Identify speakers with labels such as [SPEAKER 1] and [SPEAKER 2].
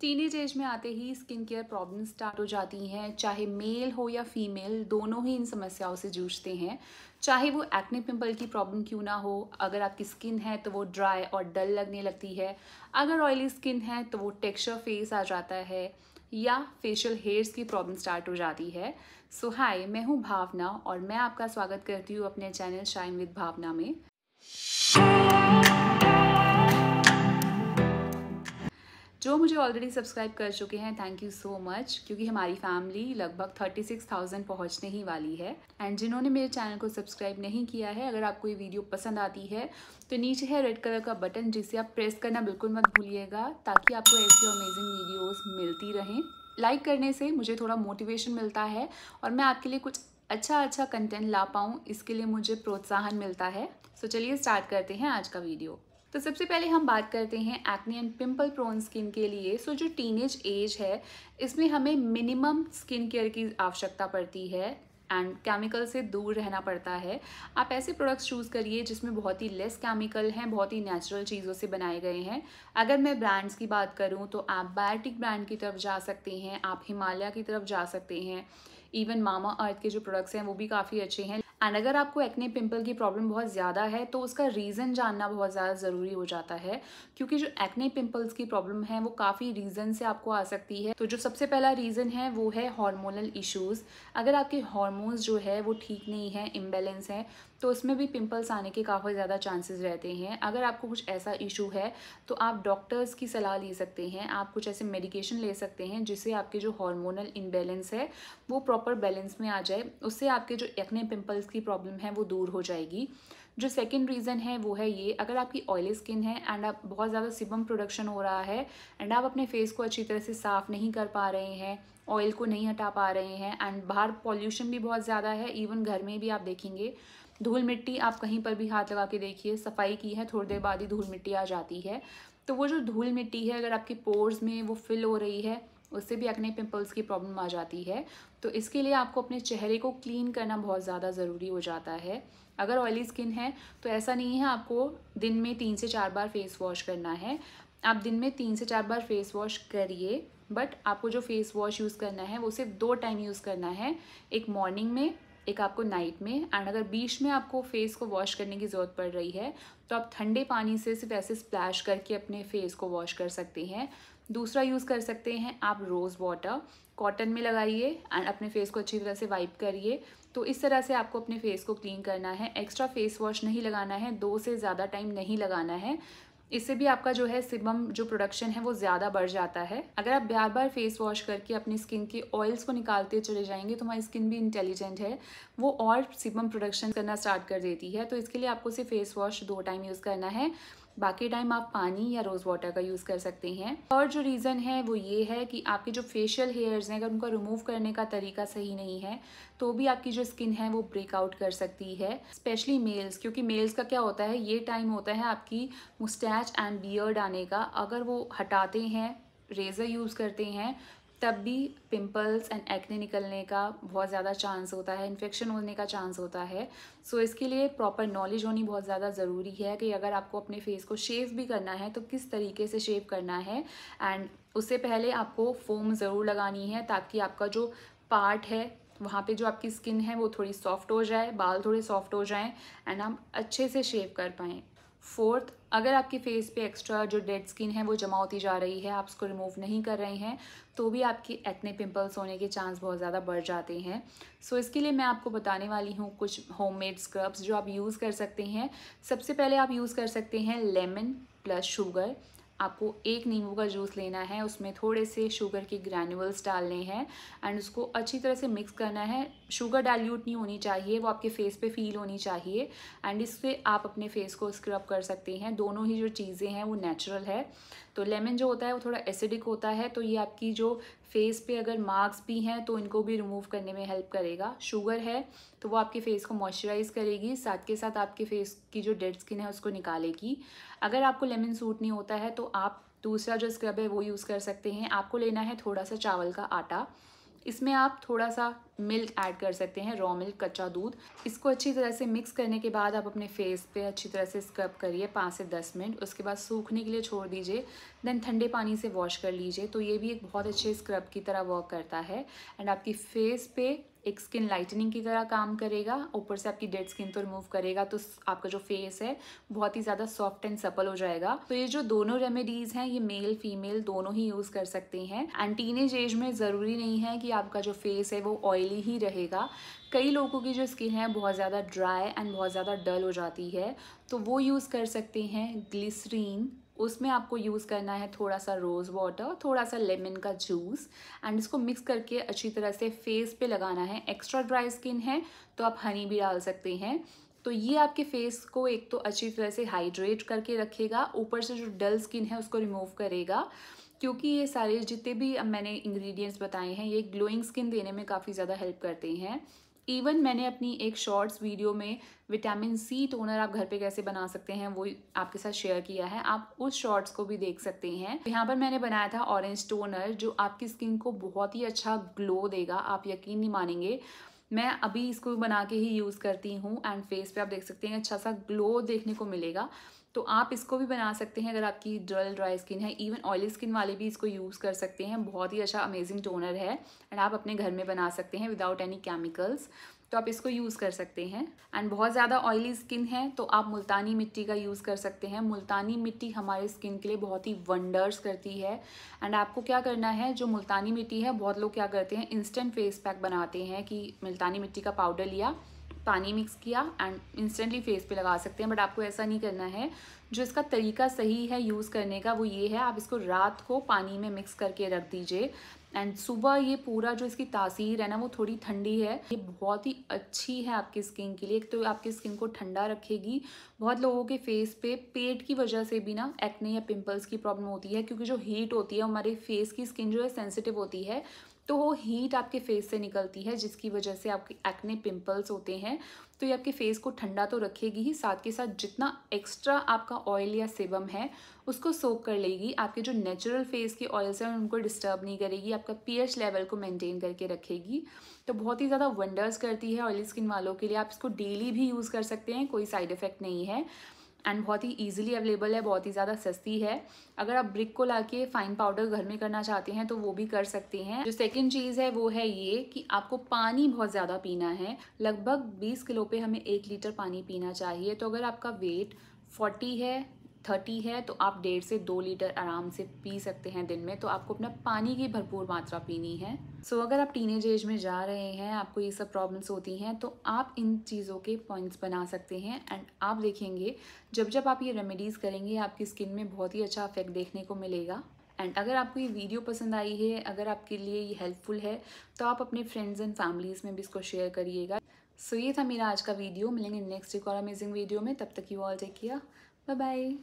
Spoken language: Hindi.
[SPEAKER 1] टीनेज एज में आते ही स्किन केयर प्रॉब्लम स्टार्ट हो जाती हैं चाहे मेल हो या फीमेल दोनों ही इन समस्याओं से जूझते हैं चाहे वो एक्ने पिंपल की प्रॉब्लम क्यों ना हो अगर आपकी स्किन है तो वो ड्राई और डल लगने लगती है अगर ऑयली स्किन है तो वो टेक्सचर फेस आ जाता है या फेशियल हेयर्स की प्रॉब्लम स्टार्ट हो जाती है सो so, हाय मैं हूँ भावना और मैं आपका स्वागत करती हूँ अपने चैनल शाइन विद भावना में जो मुझे ऑलरेडी सब्सक्राइब कर चुके हैं थैंक यू सो मच क्योंकि हमारी फैमिली लगभग 36,000 पहुंचने ही वाली है एंड जिन्होंने मेरे चैनल को सब्सक्राइब नहीं किया है अगर आपको ये वीडियो पसंद आती है तो नीचे है रेड कलर का बटन जिसे आप प्रेस करना बिल्कुल मत भूलिएगा ताकि आपको ऐसी अमेजिंग वीडियोज़ मिलती रहें लाइक करने से मुझे थोड़ा मोटिवेशन मिलता है और मैं आपके लिए कुछ अच्छा अच्छा कंटेंट ला पाऊँ इसके लिए मुझे प्रोत्साहन मिलता है सो so, चलिए स्टार्ट करते हैं आज का वीडियो तो सबसे पहले हम बात करते हैं acne and pimple prone skin के लिए सो जो टीनेज एज है इसमें हमें मिनिमम स्किन केयर की आवश्यकता पड़ती है एंड केमिकल से दूर रहना पड़ता है आप ऐसे प्रोडक्ट्स चूज़ करिए जिसमें बहुत ही लेस केमिकल हैं बहुत ही नेचुरल चीज़ों से बनाए गए हैं अगर मैं ब्रांड्स की बात करूँ तो आप बायोटिक ब्रांड की तरफ जा सकते हैं आप हिमालय की तरफ जा सकते हैं इवन मामा अर्थ के जो प्रोडक्ट्स हैं वो भी काफ़ी अच्छे हैं एंड अगर आपको एक्ने पिंपल की प्रॉब्लम बहुत ज़्यादा है तो उसका रीज़न जानना बहुत ज़्यादा ज़रूरी हो जाता है क्योंकि जो एक्ने पिंपल्स की प्रॉब्लम है वो काफ़ी रीज़न से आपको आ सकती है तो जो सबसे पहला रीज़न है वो है हार्मोनल इश्यूज़ अगर आपके हॉर्मोन्स जो है वो ठीक नहीं है इम्बेलेंस है तो उसमें भी पिंपल्स आने के काफ़ी ज़्यादा चांसेस रहते हैं अगर आपको कुछ ऐसा इशू है तो आप डॉक्टर्स की सलाह ले सकते हैं आप कुछ ऐसे मेडिकेशन ले सकते हैं जिससे आपके जो हार्मोनल इम्बेलेंस है वो प्रॉपर बैलेंस में आ जाए उससे आपके जो एक्ने पिंपल्स की प्रॉब्लम है वो दूर हो जाएगी जो सेकेंड रीज़न है वो है ये अगर आपकी ऑयली स्किन है एंड आप बहुत ज़्यादा सिबम प्रोडक्शन हो रहा है एंड आप अपने फेस को अच्छी तरह से साफ़ नहीं कर पा रहे हैं ऑयल को नहीं हटा पा रहे हैं एंड बाहर पॉल्यूशन भी बहुत ज़्यादा है इवन घर में भी आप देखेंगे धूल मिट्टी आप कहीं पर भी हाथ लगा के देखिए सफाई की है थोड़ी देर बाद ही धूल मिट्टी आ जाती है तो वो जो धूल मिट्टी है अगर आपकी पोर्स में वो फिल हो रही है उससे भी एक्ने पिंपल्स की प्रॉब्लम आ जाती है तो इसके लिए आपको अपने चेहरे को क्लीन करना बहुत ज़्यादा ज़रूरी हो जाता है अगर ऑयली स्किन है तो ऐसा नहीं है आपको दिन में तीन से चार बार फेस वॉश करना है आप दिन में तीन से चार बार फेस वॉश करिए बट आपको जो फेस वॉश यूज़ करना है वो सिर्फ दो टाइम यूज़ करना है एक मॉर्निंग में एक आपको नाइट में एंड अगर बीच में आपको फेस को वॉश करने की ज़रूरत पड़ रही है तो आप ठंडे पानी से सिर्फ ऐसे स्प्लैश करके अपने फेस को वॉश कर सकते हैं दूसरा यूज़ कर सकते हैं आप रोज़ वाटर कॉटन में लगाइए एंड अपने फेस को अच्छी तरह से वाइप करिए तो इस तरह से आपको अपने फेस को क्लीन करना है एक्स्ट्रा फेस वॉश नहीं लगाना है दो से ज़्यादा टाइम नहीं लगाना है इससे भी आपका जो है सिबम जो प्रोडक्शन है वो ज़्यादा बढ़ जाता है अगर आप बार बार फेस वॉश करके अपनी स्किन के ऑयल्स को निकालते चले जाएंगे तो हमारी स्किन भी इंटेलिजेंट है वो और सिबम प्रोडक्शन करना स्टार्ट कर देती है तो इसके लिए आपको सिर्फ फेस वॉश दो टाइम यूज़ करना है बाकी टाइम आप पानी या रोज़ वाटर का यूज़ कर सकते हैं और जो रीज़न है वो ये है कि आपके जो फेशियल हेयर्स हैं अगर उनका रिमूव करने का तरीका सही नहीं है तो भी आपकी जो स्किन है वो ब्रेकआउट कर सकती है स्पेशली मेल्स क्योंकि मेल्स का क्या होता है ये टाइम होता है आपकी मुस्टैच एंड बियर्ड आने का अगर वो हटाते हैं रेज़र यूज़ करते हैं तब भी पिंपल्स एंड एक्ने निकलने का बहुत ज़्यादा चांस होता है इन्फेक्शन होने का चांस होता है सो so, इसके लिए प्रॉपर नॉलेज होनी बहुत ज़्यादा ज़रूरी है कि अगर आपको अपने फेस को शेव भी करना है तो किस तरीके से शेव करना है एंड उससे पहले आपको फोम ज़रूर लगानी है ताकि आपका जो पार्ट है वहाँ पे जो आपकी स्किन है वो थोड़ी सॉफ्ट हो जाए बाल थोड़े सॉफ्ट हो जाए एंड आप अच्छे से शेव कर पाएँ फोर्थ अगर आपके फेस पे एक्स्ट्रा जो डेड स्किन है वो जमा होती जा रही है आप उसको रिमूव नहीं कर रहे हैं तो भी आपके एक्ने पिंपल्स होने के चांस बहुत ज़्यादा बढ़ जाते हैं सो so, इसके लिए मैं आपको बताने वाली हूँ कुछ होममेड स्क्रब्स जो आप यूज़ कर सकते हैं सबसे पहले आप यूज़ कर सकते हैं लेमन प्लस शुगर आपको एक नींबू का जूस लेना है उसमें थोड़े से शुगर के ग्रैनुअल्स डालने हैं एंड उसको अच्छी तरह से मिक्स करना है शुगर डाइल्यूट नहीं होनी चाहिए वो आपके फेस पे फील होनी चाहिए एंड इससे आप अपने फेस को स्क्रब कर सकते हैं दोनों ही जो चीज़ें हैं वो नेचुरल है तो लेमन जो होता है वो थोड़ा एसिडिक होता है तो ये आपकी जो फेस पे अगर मार्क्स भी हैं तो इनको भी रिमूव करने में हेल्प करेगा शुगर है तो वो आपके फेस को मॉइस्चराइज़ करेगी साथ के साथ आपके फेस की जो डेड स्किन है उसको निकालेगी अगर आपको लेमन सूट नहीं होता है तो आप दूसरा जो स्क्रब है वो यूज़ कर सकते हैं आपको लेना है थोड़ा सा चावल का आटा इसमें आप थोड़ा सा मिल्क ऐड कर सकते हैं रॉ मिल्क कच्चा दूध इसको अच्छी तरह से मिक्स करने के बाद आप अपने फेस पे अच्छी तरह से स्क्रब करिए पाँच से दस मिनट उसके बाद सूखने के लिए छोड़ दीजिए देन ठंडे पानी से वॉश कर लीजिए तो ये भी एक बहुत अच्छे स्क्रब की तरह वर्क करता है एंड आपकी फेस पे एक स्किन लाइटनिंग की तरह काम करेगा ऊपर से आपकी डेड स्किन तो रिमूव करेगा तो आपका जो फेस है बहुत ही ज़्यादा सॉफ्ट एंड सपल हो जाएगा तो ये जो दोनों रेमेडीज़ हैं ये मेल फीमेल दोनों ही यूज़ कर सकते हैं एंड टीन एज में ज़रूरी नहीं है कि आपका जो फेस है वो ऑयली ही रहेगा कई लोगों की जो स्किन है बहुत ज़्यादा ड्राई एंड बहुत ज़्यादा डल हो जाती है तो वो यूज़ कर सकते हैं ग्लिसरीन उसमें आपको यूज़ करना है थोड़ा सा रोज़ वाटर थोड़ा सा लेमन का जूस एंड इसको मिक्स करके अच्छी तरह से फेस पे लगाना है एक्स्ट्रा ड्राई स्किन है तो आप हनी भी डाल सकते हैं तो ये आपके फेस को एक तो अच्छी तरह से हाइड्रेट करके रखेगा ऊपर से जो डल स्किन है उसको रिमूव करेगा क्योंकि ये सारे जितने भी मैंने इंग्रेडिएंट्स बताए हैं ये ग्लोइंग स्किन देने में काफ़ी ज़्यादा हेल्प करते हैं इवन मैंने अपनी एक शॉर्ट्स वीडियो में विटामिन सी टोनर आप घर पे कैसे बना सकते हैं वो आपके साथ शेयर किया है आप उस शॉर्ट्स को भी देख सकते हैं यहाँ पर मैंने बनाया था ऑरेंज टोनर जो आपकी स्किन को बहुत ही अच्छा ग्लो देगा आप यकीन नहीं मानेंगे मैं अभी इसको बना के ही यूज़ करती हूँ एंड फेस पे आप देख सकते हैं अच्छा सा ग्लो देखने को मिलेगा तो आप इसको भी बना सकते हैं अगर आपकी ड्रल ड्राई स्किन है इवन ऑयली स्किन वाले भी इसको यूज़ कर सकते हैं बहुत ही अच्छा अमेजिंग टोनर है एंड आप अपने घर में बना सकते हैं विदाउट एनी केमिकल्स तो आप इसको यूज़ कर सकते हैं एंड बहुत ज़्यादा ऑयली स्किन है तो आप मुल्तानी मिट्टी का यूज़ कर सकते हैं मुल्तानी मिट्टी हमारे स्किन के लिए बहुत ही वंडर्स करती है एंड आपको क्या करना है जो मुल्तानी मिट्टी है बहुत लोग क्या करते हैं इंस्टेंट फेस पैक बनाते हैं कि मुल्तानी मिट्टी का पाउडर लिया पानी मिक्स किया एंड इंस्टेंटली फेस पे लगा सकते हैं बट आपको ऐसा नहीं करना है जो इसका तरीका सही है यूज़ करने का वो ये है आप इसको रात को पानी में मिक्स करके रख दीजिए एंड सुबह ये पूरा जो इसकी तासीर है ना वो थोड़ी ठंडी है ये बहुत ही अच्छी है आपकी स्किन के लिए एक तो आपकी स्किन को ठंडा रखेगी बहुत लोगों के फेस पे पेट की वजह से भी ना एक्ने या पिंपल्स की प्रॉब्लम होती है क्योंकि जो हीट होती है हमारे फेस की स्किन जो है सेंसिटिव होती है तो वो हीट आपके फेस से निकलती है जिसकी वजह से आपके एक्ने पिंपल्स होते हैं तो ये आपके फेस को ठंडा तो रखेगी ही साथ के साथ जितना एक्स्ट्रा आपका ऑयल या सेबम है उसको सोक कर लेगी आपके जो नेचुरल फेस के ऑयल्स हैं उनको डिस्टर्ब नहीं करेगी आपका पीएच लेवल को मेंटेन करके रखेगी तो बहुत ही ज़्यादा वंडर्स करती है ऑयली स्किन वालों के लिए आप इसको डेली भी यूज़ कर सकते हैं कोई साइड इफ़ेक्ट नहीं है एंड बहुत ही ईजिली अवेलेबल है बहुत ही ज़्यादा सस्ती है अगर आप ब्रिक को ला के फाइन पाउडर घर में करना चाहते हैं तो वो भी कर सकते हैं जो सेकेंड चीज़ है वो है ये कि आपको पानी बहुत ज़्यादा पीना है लगभग बीस किलो पे हमें एक लीटर पानी पीना चाहिए तो अगर आपका वेट 40 है थर्टी है तो आप डेढ़ से दो लीटर आराम से पी सकते हैं दिन में तो आपको अपना पानी की भरपूर मात्रा पीनी है सो so, अगर आप टीनेज एज में जा रहे हैं आपको ये सब प्रॉब्लम्स होती हैं तो आप इन चीज़ों के पॉइंट्स बना सकते हैं एंड आप देखेंगे जब जब आप ये रेमेडीज़ करेंगे आपकी स्किन में बहुत ही अच्छा इफेक्ट देखने को मिलेगा एंड अगर आपको ये वीडियो पसंद आई है अगर आपके लिए ये हेल्पफुल है तो आप अपने फ्रेंड्स एंड फैमिलीज़ में भी इसको शेयर करिएगा सो so, ये था मेरा आज का वीडियो मिलेंगे नेक्स्ट एक और अमेजिंग वीडियो में तब तक यू ऑल टेक किया Bye-bye.